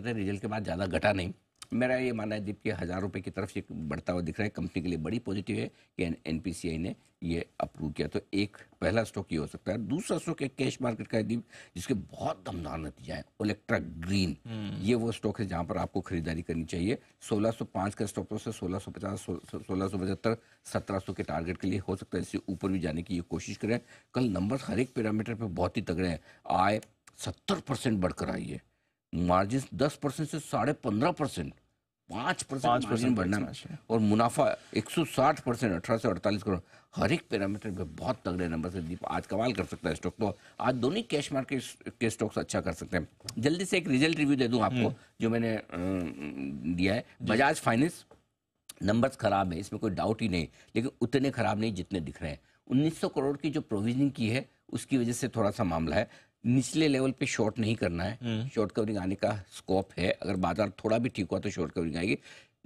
कहते रिजल्ट के बाद ज़्यादा घटा नहीं मेरा ये मानना है दीप के हज़ार रुपये की तरफ से बढ़ता हुआ दिख रहा है कंपनी के लिए बड़ी पॉजिटिव है कि एन ने ये अप्रूव किया तो एक पहला स्टॉक ये हो सकता है दूसरा स्टॉक एक कैश मार्केट का है दीप जिसके बहुत दमदार नतीजा है इलेक्ट्रा हम्म। ग्रीन ये वो स्टॉक है जहाँ पर आपको खरीदारी करनी चाहिए 1605 का स्टॉक तो से सौ पचास 1700 के टारगेट के लिए हो सकता है इससे ऊपर भी जाने की ये कोशिश करें कल नंबर हर एक पैरामीटर पर बहुत ही तगड़े हैं आय सत्तर बढ़कर आई है मार्जिन दस परसेंट से साढ़े पंद्रह परसेंट पाँच परसेंट मार्जिन बढ़ना और मुनाफा एक सौ साठ परसेंट अठारह से अड़तालीस करोड़ हर एक पैरामीटर पे बहुत तगड़े नंबर से दीप आज कमाल कर सकता है स्टॉक तो आज दोनों कैश मार्केट के स्टॉक्स अच्छा कर सकते हैं जल्दी से एक रिजल्ट रिव्यू दे दूं आपको हम्म। जो मैंने दिया है बजाज फाइनेंस नंबर्स खराब है इसमें कोई डाउट ही नहीं लेकिन उतने खराब नहीं जितने दिख रहे हैं 1900 करोड़ की जो प्रोविजनिंग की है उसकी वजह से थोड़ा सा मामला है निचले लेवल पे शॉर्ट नहीं करना है शॉर्ट हम्म। कवरिंग आने का स्कोप है अगर बाजार थोड़ा भी ठीक हुआ तो शॉर्ट कवरिंग आएगी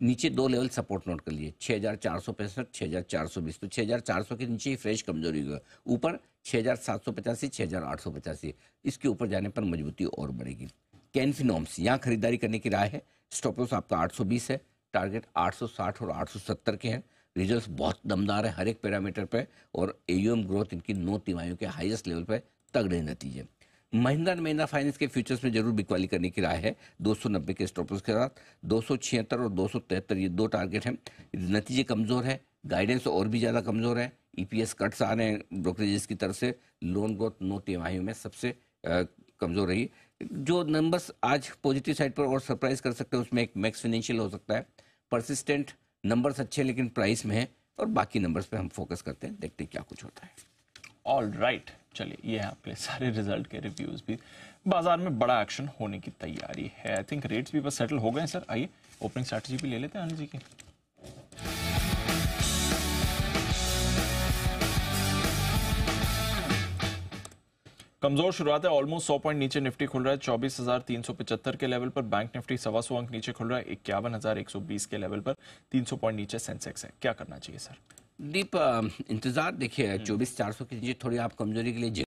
नीचे दो लेवल सपोर्ट नोट कर लीजिए छः हज़ार चार सौ पैंसठ छः हज़ार चार सौ बीस तो छः हज़ार चार सौ के नीचे ही फ्रेश कमजोरी हुई ऊपर छः हज़ार सात सौ पचासी छः हज़ार आठ सौ पचासी इसके ऊपर जाने पर मजबूती और बढ़ेगी कैनफिनोम्स यहाँ खरीदारी करने की राय है स्टॉप लॉस आपका आठ सौ बीस है टारगेट आठ सौ साठ और आठ सौ सत्तर के हैं रिजल्ट बहुत दमदार है हर एक पैरामीटर पर और ए ग्रोथ इनकी नौ तिमाहियों के हाइएस्ट लेवल पर तगड़े नतीजे महिंद्रा एंड महिंद्रा फाइनेंस के फ्यूचर्स में जरूर बिकवाली करने की राय है 290 के स्टॉपर्स के साथ दो और दो ये दो टारगेट हैं नतीजे कमज़ोर है गाइडेंस और भी ज़्यादा कमज़ोर है ईपीएस e कट्स आ रहे हैं ब्रोकरेजेस की तरफ से लोन ग्रोथ नौ तिमाहियों में सबसे कमज़ोर रही जो नंबर्स आज पॉजिटिव साइड पर और सरप्राइज कर सकते हैं उसमें एक मैक्स फिनेंशियल हो सकता है परसिस्टेंट नंबर्स अच्छे लेकिन प्राइस में है और बाकी नंबर्स पे हम फोकस करते हैं देखते हैं क्या कुछ होता है ऑल राइट right. चलिए ये है आपके लिए सारे रिजल्ट के रिव्यूज भी बाजार में बड़ा एक्शन होने की तैयारी है आई थिंक रेट्स भी बस सेटल हो गए सर आइए ओपनिंग स्ट्रैटेजी भी ले लेते हैं जी की कमजोर शुरुआत है ऑलमोस्ट सौ पॉइंट नीचे निफ्टी खुल रहा है चौबीस हजार तीन सौ पचहत्तर के लेवल पर बैंक निफ्टी सवा सौ अंक नीचे खुल रहा है इक्यावन हजार एक सौ बीस के लेवल पर तीन सौ पॉइंट नीचे सेंसेक्स है क्या करना चाहिए सर दीप इंतजार देखिए हम्म। चौबीस चार सौ की थोड़ी आप कमजोरी के लिए